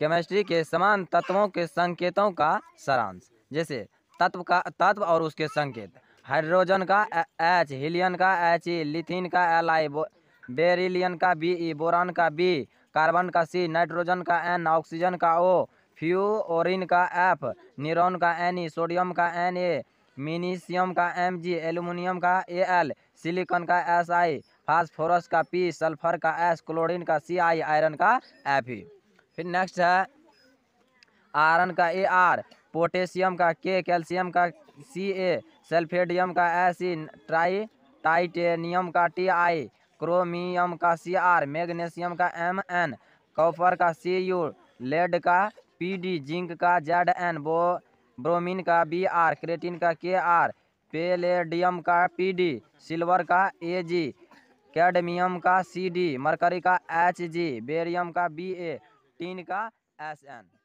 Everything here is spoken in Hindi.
केमिस्ट्री के समान तत्वों के संकेतों का सारांश जैसे तत्व का तत्व और उसके संकेत हाइड्रोजन का एच हीलियन का एच ई लिथिन का एल आई बेरिलियन का बी ई e, बोरान का बी कार्बन का सी नाइट्रोजन का एन ऑक्सीजन का ओ फ्यूओरिन का एफ न्यूरोन का एन ई e, सोडियम का एन ए मिनीशियम का एम जी एल्यूमिनियम का ए एल सिलिकॉन का एस आई फास्फोरस का पी सल्फर का एस क्लोरीन का सी आई आयरन का एफ ई e। फिर नेक्स्ट है आयरन का ए आर पोटेशियम का के कैल्शियम का सी ए सल्फेडियम का एस ई ट्राई टाइटेनियम का टी आई क्रोमियम का सी आर मैग्नीशियम का एम एन कॉपर का सी यू लेड का पी डी जिंक का जेड एन बो ब्रोमीन का बी आर क्रेटिन का के आर पेलेडियम का पी डी सिल्वर का ए जी कैडमियम का सी डी मरकरी का एच जी बेरियम का बी ए तीन का एस एन